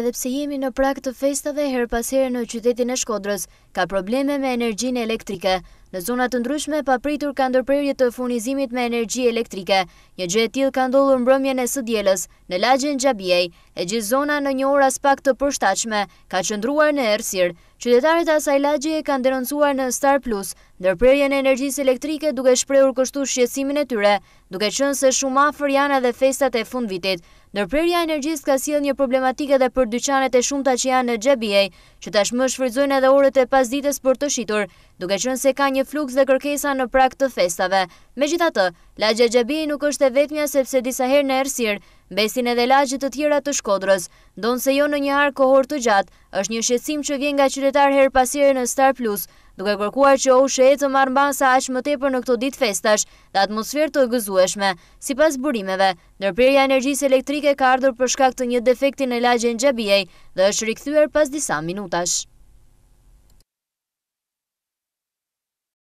edhe pse jemi në prak të festave her pas në qytetin e Shkodrës, ka probleme me energjinë elektrike. Në zonat të ndryshme, papritur ka ndërprerje të funizimit me energji elektrike. Një gjë e tilë ka ndollur mbrëmje në së djeles, në lagjen Gjabiej, e gjithë zona në një oras pak të përshtachme, ka qëndruar në Ersir. Qytetarët asaj lagje e ka ndërënsuar në Star Plus, Ndërprerje në energjisë elektrike duke shprehur kështu shqesimin e tyre, duke qënë se shumë afer janë edhe festat e fund vitit. Ndërprerja energjisë ka si edhe një problematike dhe për dyqanet e shumë ta që janë në GBA, që tashmë shfrytëzojnë shfridzojnë edhe orët e pas ditës për të shqitur, duke qënë se ka një fluks dhe kërkesa në prak të festave. Me gjitha të, La Gjabi nuk është e vetëmja sepse disa herë në ersirë, besin edhe lagjit të tjera të shkodrës. Donë se jo në një harë kohor të gjatë, është një shqecim që vjen nga qytetar her pasire në Star Plus, duke kërkuar që u shëhet të marë mbasa aqë më tepër në këto ditë festash dhe atmosferë të gëzueshme. Si pas burimeve, nërpirja energjisë elektrike ka ardhur për shkak të një defektin e lagjën Gjabiej dhe është rikthyër pas disa minutash.